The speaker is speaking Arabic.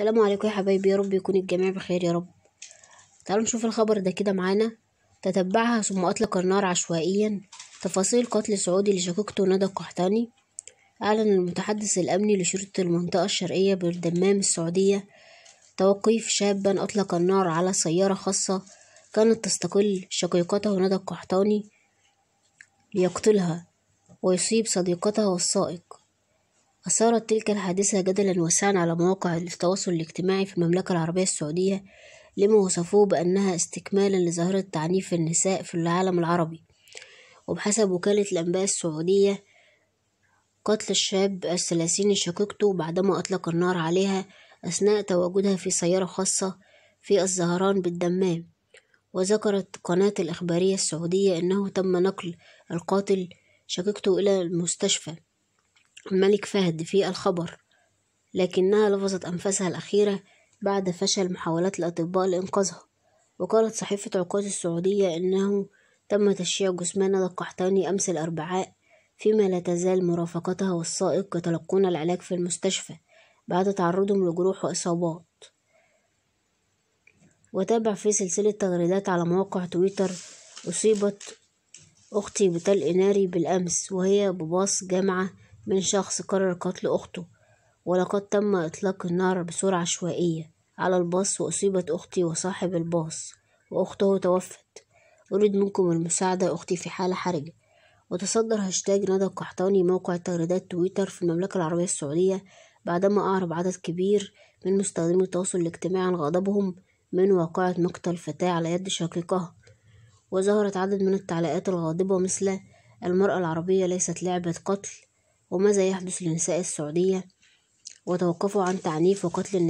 السلام عليكم يا حبايبي يا رب يكون الجميع بخير يا رب تعالوا نشوف الخبر ده كده معانا تتبعها ثم أطلق النار عشوائيا تفاصيل قتل سعودي لشقيقته ندى القحطاني أعلن المتحدث الأمني لشرطة المنطقة الشرقية بالدمام السعودية توقيف شابا أطلق النار على سيارة خاصة كانت تستقل شقيقته ندى القحطاني ليقتلها ويصيب صديقتها والسائق أثارت تلك الحادثة جدلا واسعا على مواقع التواصل الاجتماعي في المملكة العربية السعودية لما وصفوه بأنها استكمالا لظاهرة تعنيف النساء في العالم العربي وبحسب وكالة الأنباء السعودية قتل الشاب الثلاثيني شقيقته بعدما أطلق النار عليها أثناء تواجدها في سيارة خاصة في الزهران بالدمام وذكرت قناة الإخبارية السعودية أنه تم نقل القاتل شقيقته إلى المستشفى الملك فهد في الخبر لكنها لفظت أنفاسها الأخيرة بعد فشل محاولات الأطباء لإنقاذها وقالت صحيفة عقاد السعودية إنه تم تشييع جثمان القحطاني أمس الأربعاء فيما لا تزال مرافقتها والسائق يتلقون العلاج في المستشفى بعد تعرضهم لجروح وإصابات وتابع في سلسلة تغريدات على مواقع تويتر أصيبت أختي بتل ناري بالأمس وهي بباص جامعة من شخص قرر قتل أخته ولقد تم إطلاق النار بسرعة عشوائية على الباص وأصيبت أختي وصاحب الباص وأخته توفت أريد منكم المساعدة أختي في حالة حرجة وتصدر هاشتاج ندى القحطاني موقع تغريدات تويتر في المملكة العربية السعودية بعدما أعرب عدد كبير من مستخدمي التواصل الاجتماعي عن غضبهم من واقعة مقتل فتاة على يد شقيقها وظهرت عدد من التعليقات الغاضبة مثل المرأة العربية ليست لعبة قتل وماذا يحدث للنساء السعودية وتوقفوا عن تعنيف وقتل النساء